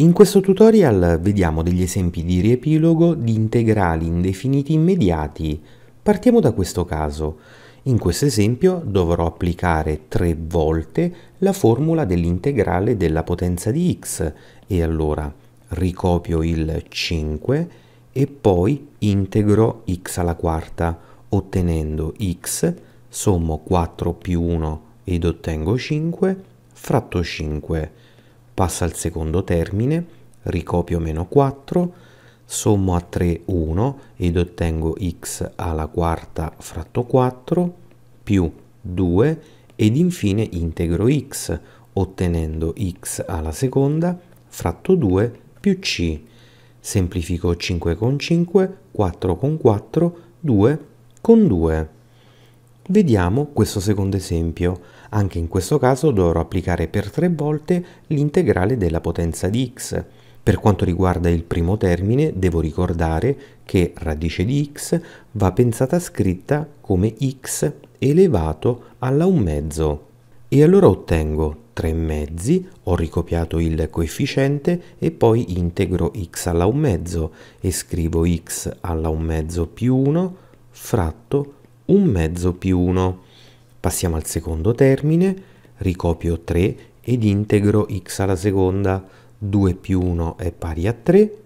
In questo tutorial vediamo degli esempi di riepilogo di integrali indefiniti immediati. Partiamo da questo caso. In questo esempio dovrò applicare tre volte la formula dell'integrale della potenza di x e allora ricopio il 5 e poi integro x alla quarta ottenendo x sommo 4 più 1 ed ottengo 5 fratto 5 passa al secondo termine, ricopio meno 4, sommo a 3 1 ed ottengo x alla quarta fratto 4 più 2 ed infine integro x ottenendo x alla seconda fratto 2 più c. Semplifico 5 con 5, 4 con 4, 2 con 2. Vediamo questo secondo esempio. Anche in questo caso dovrò applicare per tre volte l'integrale della potenza di x. Per quanto riguarda il primo termine, devo ricordare che radice di x va pensata scritta come x elevato alla un mezzo. E allora ottengo 3 mezzi, ho ricopiato il coefficiente e poi integro x alla un mezzo e scrivo x alla un mezzo più 1 fratto 1 mezzo più 1. Passiamo al secondo termine, ricopio 3 ed integro x alla seconda, 2 più 1 è pari a 3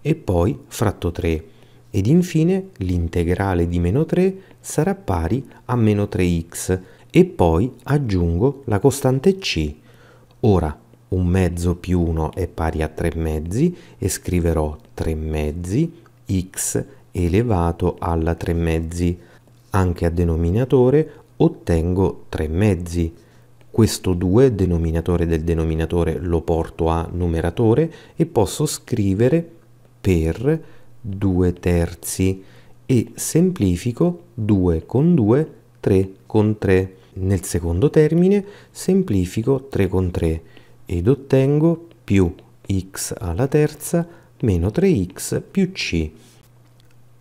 e poi fratto 3 ed infine l'integrale di meno 3 sarà pari a meno 3x e poi aggiungo la costante c. Ora un mezzo più 1 è pari a 3 mezzi e scriverò 3 mezzi x elevato alla 3 mezzi anche a denominatore ottengo 3 mezzi. Questo 2, denominatore del denominatore, lo porto a numeratore e posso scrivere per 2 terzi e semplifico 2 con 2, 3 con 3. Nel secondo termine semplifico 3 con 3 ed ottengo più x alla terza meno 3x più c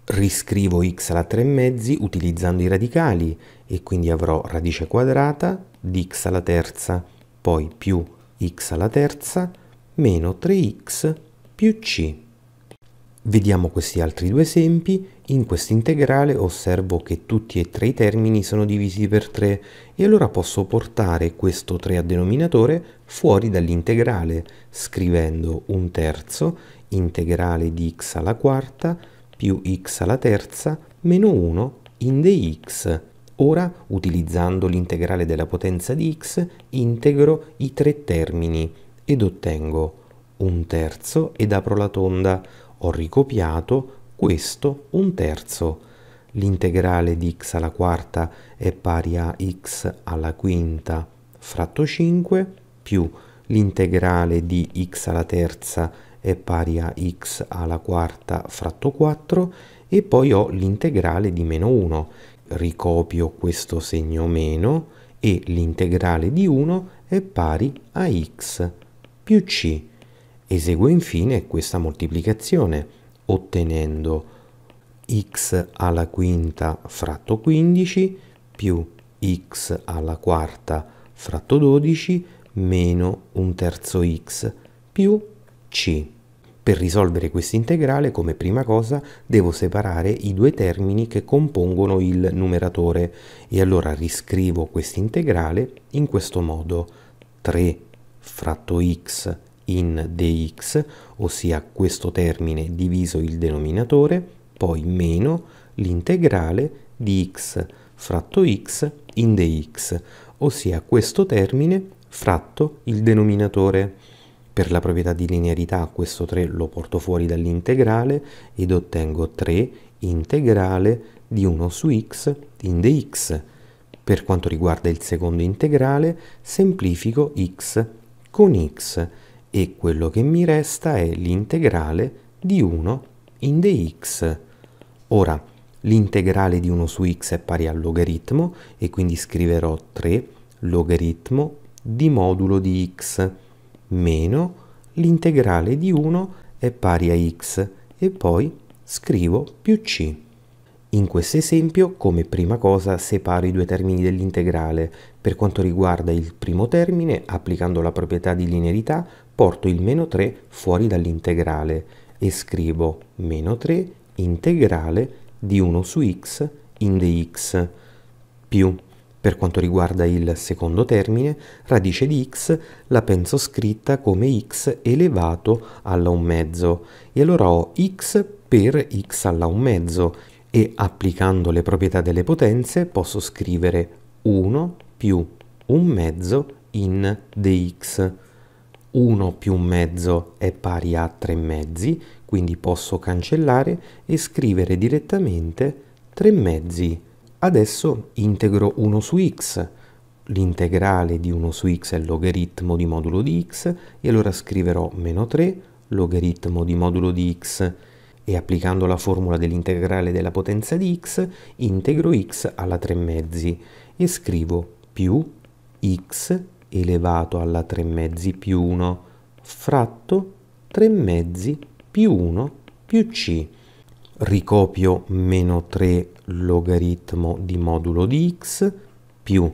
riscrivo x alla 3 mezzi utilizzando i radicali e quindi avrò radice quadrata di x alla terza, poi più x alla terza meno 3x più c. Vediamo questi altri due esempi, in questa integrale osservo che tutti e tre i termini sono divisi per 3 e allora posso portare questo 3 a denominatore fuori dall'integrale scrivendo un terzo integrale di x alla quarta più x alla terza meno 1 in dx. Ora, utilizzando l'integrale della potenza di x, integro i tre termini ed ottengo un terzo ed apro la tonda. Ho ricopiato questo un terzo. L'integrale di x alla quarta è pari a x alla quinta fratto 5 più l'integrale di x alla terza è pari a x alla quarta fratto 4 e poi ho l'integrale di meno 1. Ricopio questo segno meno e l'integrale di 1 è pari a x più c. Eseguo infine questa moltiplicazione ottenendo x alla quinta fratto 15 più x alla quarta fratto 12 meno un terzo x più c. Per risolvere questa integrale, come prima cosa, devo separare i due termini che compongono il numeratore e allora riscrivo questa integrale in questo modo 3 fratto x in dx, ossia questo termine diviso il denominatore, poi meno l'integrale di x fratto x in dx, ossia questo termine fratto il denominatore. Per la proprietà di linearità questo 3 lo porto fuori dall'integrale ed ottengo 3 integrale di 1 su x in dx. Per quanto riguarda il secondo integrale, semplifico x con x e quello che mi resta è l'integrale di 1 in dx. Ora, l'integrale di 1 su x è pari al logaritmo e quindi scriverò 3 logaritmo di modulo di x meno l'integrale di 1 è pari a x e poi scrivo più c. In questo esempio, come prima cosa, separo i due termini dell'integrale. Per quanto riguarda il primo termine, applicando la proprietà di linearità, porto il meno 3 fuori dall'integrale e scrivo meno 3 integrale di 1 su x in dx più per quanto riguarda il secondo termine, radice di x la penso scritta come x elevato alla un mezzo e allora ho x per x alla un mezzo e applicando le proprietà delle potenze posso scrivere 1 più un mezzo in dx. 1 più un mezzo è pari a 3 mezzi, quindi posso cancellare e scrivere direttamente 3 mezzi Adesso integro 1 su x, l'integrale di 1 su x è il logaritmo di modulo di x e allora scriverò meno 3 logaritmo di modulo di x e applicando la formula dell'integrale della potenza di x integro x alla 3 mezzi e scrivo più x elevato alla 3 mezzi più 1 fratto 3 mezzi più 1 più c ricopio meno 3 logaritmo di modulo di x più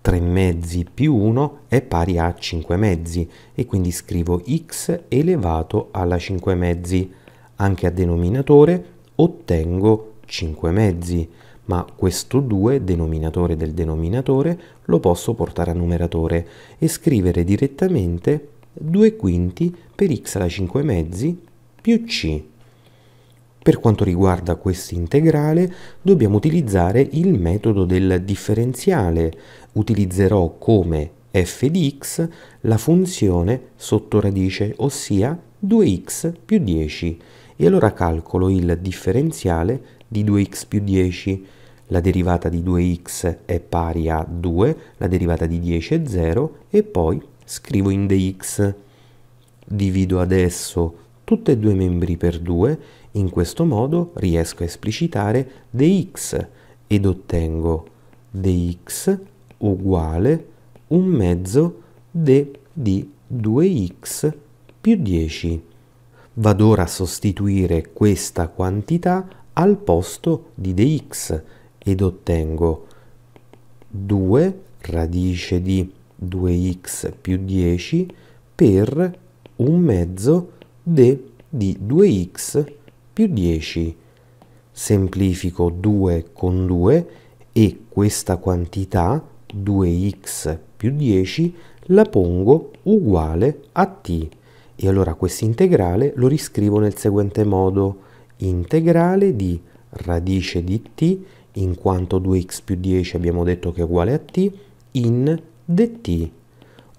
3 mezzi più 1 è pari a 5 mezzi e quindi scrivo x elevato alla 5 mezzi. Anche a denominatore ottengo 5 mezzi, ma questo 2, denominatore del denominatore, lo posso portare a numeratore e scrivere direttamente 2 quinti per x alla 5 mezzi più c per quanto riguarda questo integrale dobbiamo utilizzare il metodo del differenziale. Utilizzerò come f di x la funzione sotto radice, ossia 2x più 10. E allora calcolo il differenziale di 2x più 10. La derivata di 2x è pari a 2, la derivata di 10 è 0 e poi scrivo in dx. Divido adesso tutte e due i membri per 2 in questo modo riesco a esplicitare dx ed ottengo dx uguale un mezzo d di 2x più 10. Vado ora a sostituire questa quantità al posto di dx ed ottengo 2 radice di 2x più 10 per un mezzo d di 2x più 10 più 10 semplifico 2 con 2 e questa quantità 2x più 10 la pongo uguale a t e allora questo integrale lo riscrivo nel seguente modo integrale di radice di t in quanto 2x più 10 abbiamo detto che è uguale a t in dt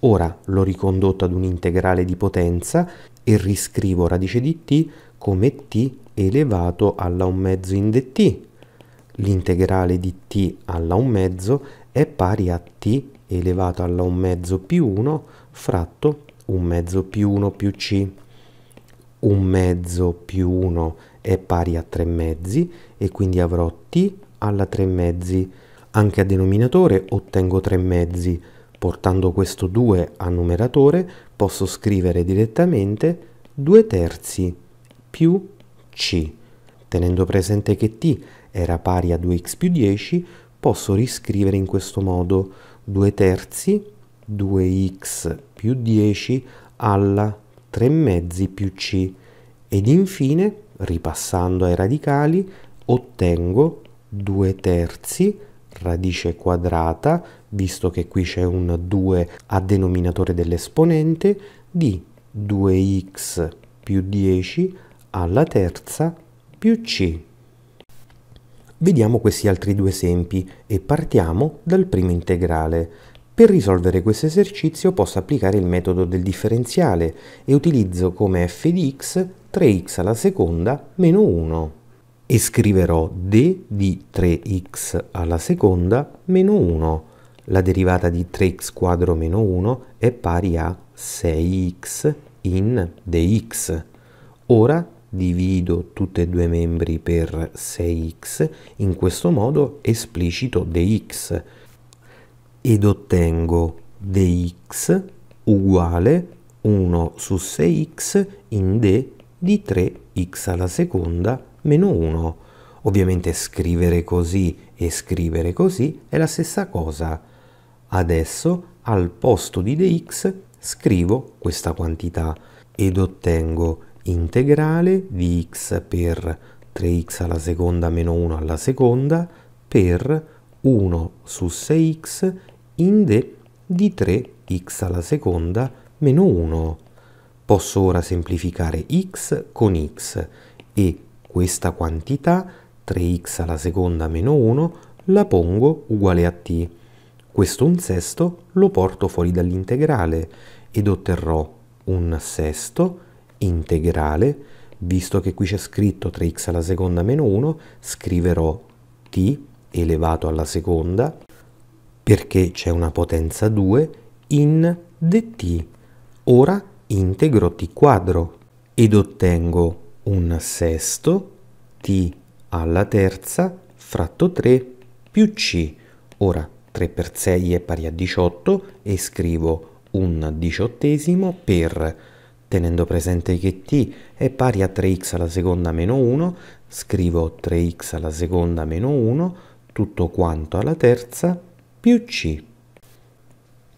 ora l'ho ricondotto ad un integrale di potenza e riscrivo radice di t come t elevato alla un mezzo in dt. L'integrale di t alla un mezzo è pari a t elevato alla un mezzo più 1 fratto un mezzo più 1 più c. Un mezzo più 1 è pari a 3 mezzi e quindi avrò t alla 3 mezzi. Anche a denominatore ottengo 3 mezzi. Portando questo 2 a numeratore posso scrivere direttamente 2 terzi più c. Tenendo presente che t era pari a 2x più 10, posso riscrivere in questo modo 2 terzi 2x più 10 alla 3 mezzi più c ed infine ripassando ai radicali ottengo 2 terzi radice quadrata visto che qui c'è un 2 a denominatore dell'esponente di 2x più 10 alla terza più C. Vediamo questi altri due esempi e partiamo dal primo integrale. Per risolvere questo esercizio posso applicare il metodo del differenziale e utilizzo come f di x 3x alla seconda meno 1 e scriverò d di 3x alla seconda meno 1. La derivata di 3x quadro meno 1 è pari a 6x in dx. Ora divido tutti e due i membri per 6x, in questo modo esplicito dx ed ottengo dx uguale 1 su 6x in d di 3x alla seconda meno 1. Ovviamente scrivere così e scrivere così è la stessa cosa. Adesso al posto di dx scrivo questa quantità ed ottengo integrale di x per 3x alla seconda meno 1 alla seconda per 1 su 6x in de di 3x alla seconda meno 1. Posso ora semplificare x con x e questa quantità 3x alla seconda meno 1 la pongo uguale a t. Questo un sesto lo porto fuori dall'integrale ed otterrò un sesto integrale, visto che qui c'è scritto 3x alla seconda meno 1, scriverò t elevato alla seconda, perché c'è una potenza 2, in dt. Ora integro t quadro ed ottengo un sesto t alla terza fratto 3 più c. Ora 3 per 6 è pari a 18 e scrivo un diciottesimo per Tenendo presente che t è pari a 3x alla seconda meno 1, scrivo 3x alla seconda meno 1, tutto quanto alla terza, più c.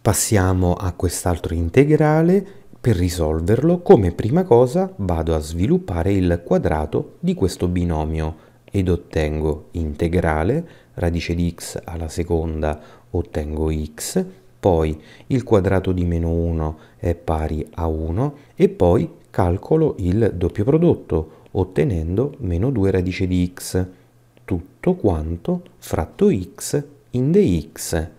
Passiamo a quest'altro integrale. Per risolverlo, come prima cosa, vado a sviluppare il quadrato di questo binomio ed ottengo integrale, radice di x alla seconda ottengo x, poi il quadrato di meno 1 è pari a 1 e poi calcolo il doppio prodotto ottenendo meno 2 radice di x, tutto quanto fratto x in dx.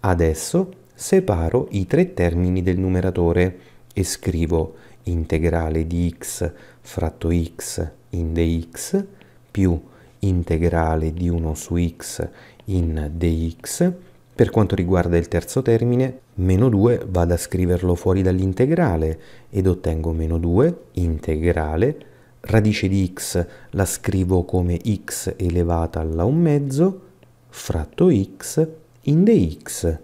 Adesso separo i tre termini del numeratore e scrivo integrale di x fratto x in dx più integrale di 1 su x in dx per quanto riguarda il terzo termine, meno 2 vado a scriverlo fuori dall'integrale ed ottengo meno 2 integrale, radice di x la scrivo come x elevata alla 1 mezzo, fratto x in dx.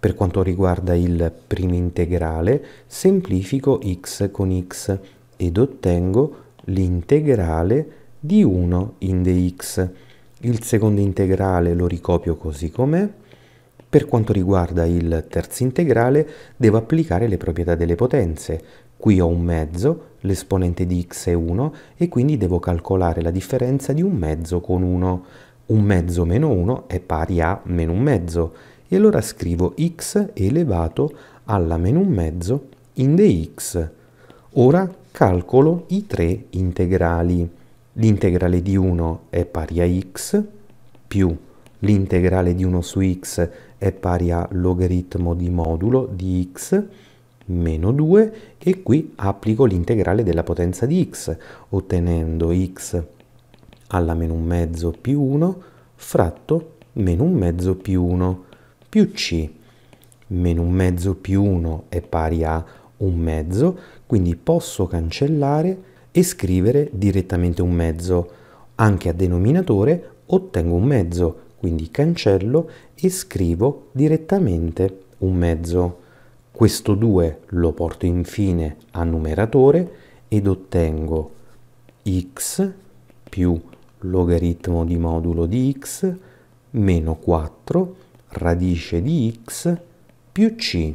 Per quanto riguarda il primo integrale, semplifico x con x ed ottengo l'integrale di 1 in dx. Il secondo integrale lo ricopio così com'è per quanto riguarda il terzo integrale, devo applicare le proprietà delle potenze. Qui ho un mezzo, l'esponente di x è 1 e quindi devo calcolare la differenza di un mezzo con 1. Un mezzo meno 1 è pari a meno un mezzo e allora scrivo x elevato alla meno un mezzo in dx. Ora calcolo i tre integrali. L'integrale di 1 è pari a x più l'integrale di 1 su x è pari a logaritmo di modulo di x meno 2 e qui applico l'integrale della potenza di x ottenendo x alla meno un mezzo più 1 fratto meno un mezzo più 1 più c meno un mezzo più 1 è pari a un mezzo quindi posso cancellare e scrivere direttamente un mezzo anche a denominatore ottengo un mezzo quindi cancello e scrivo direttamente un mezzo. Questo 2 lo porto infine a numeratore ed ottengo x più logaritmo di modulo di x meno 4 radice di x più c.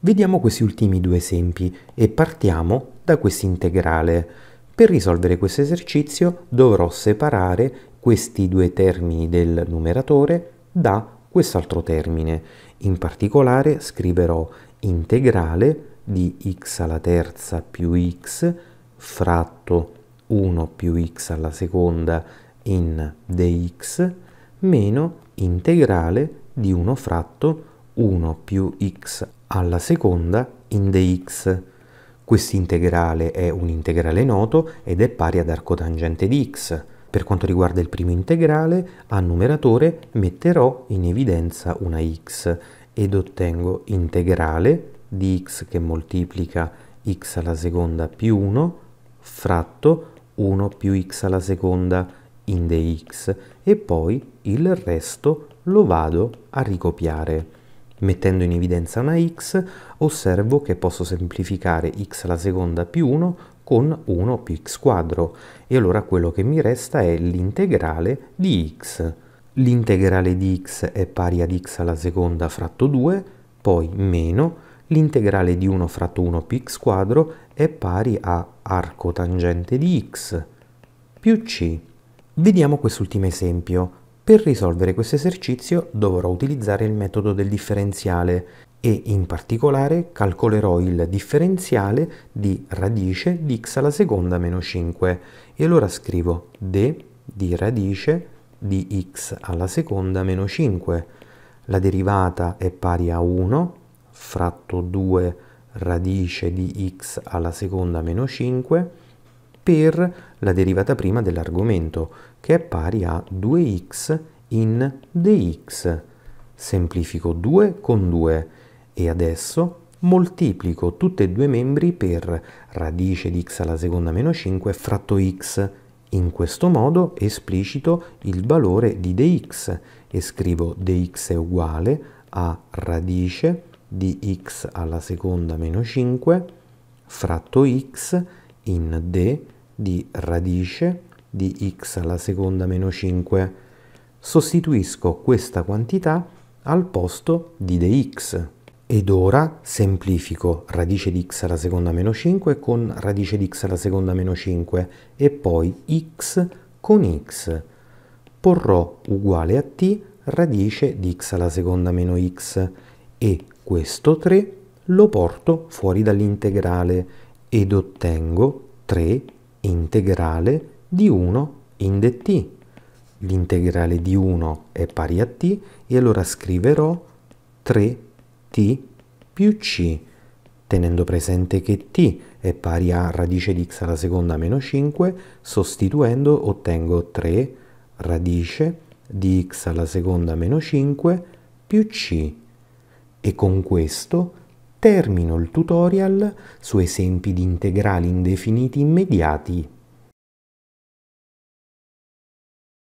Vediamo questi ultimi due esempi e partiamo da quest'integrale. Per risolvere questo esercizio dovrò separare questi due termini del numeratore da quest'altro termine. In particolare scriverò integrale di x alla terza più x fratto 1 più x alla seconda in dx meno integrale di 1 fratto 1 più x alla seconda in dx. Quest'integrale è un integrale noto ed è pari ad arcotangente di x. Per quanto riguarda il primo integrale, a numeratore metterò in evidenza una x ed ottengo integrale di x che moltiplica x alla seconda più 1 fratto 1 più x alla seconda in dx e poi il resto lo vado a ricopiare. Mettendo in evidenza una x, osservo che posso semplificare x alla seconda più 1 con 1 più x quadro e allora quello che mi resta è l'integrale di x. L'integrale di x è pari ad x alla seconda fratto 2, poi meno l'integrale di 1 fratto 1 più x quadro è pari a arco tangente di x più c. Vediamo quest'ultimo esempio. Per risolvere questo esercizio dovrò utilizzare il metodo del differenziale e in particolare calcolerò il differenziale di radice di x alla seconda meno 5 e allora scrivo d di radice di x alla seconda meno 5 la derivata è pari a 1 fratto 2 radice di x alla seconda meno 5 per la derivata prima dell'argomento che è pari a 2x in dx semplifico 2 con 2 e adesso moltiplico tutti e due i membri per radice di x alla seconda meno 5 fratto x. In questo modo esplicito il valore di dx e scrivo dx è uguale a radice di x alla seconda meno 5 fratto x in d di radice di x alla seconda meno 5. Sostituisco questa quantità al posto di dx. Ed ora semplifico radice di x alla seconda meno 5 con radice di x alla seconda meno 5 e poi x con x. Porrò uguale a t radice di x alla seconda meno x e questo 3 lo porto fuori dall'integrale ed ottengo 3 integrale di 1 in dt. L'integrale di 1 è pari a t e allora scriverò 3 t più c, tenendo presente che t è pari a radice di x alla seconda meno 5, sostituendo ottengo 3 radice di x alla seconda meno 5 più c. E con questo termino il tutorial su esempi di integrali indefiniti immediati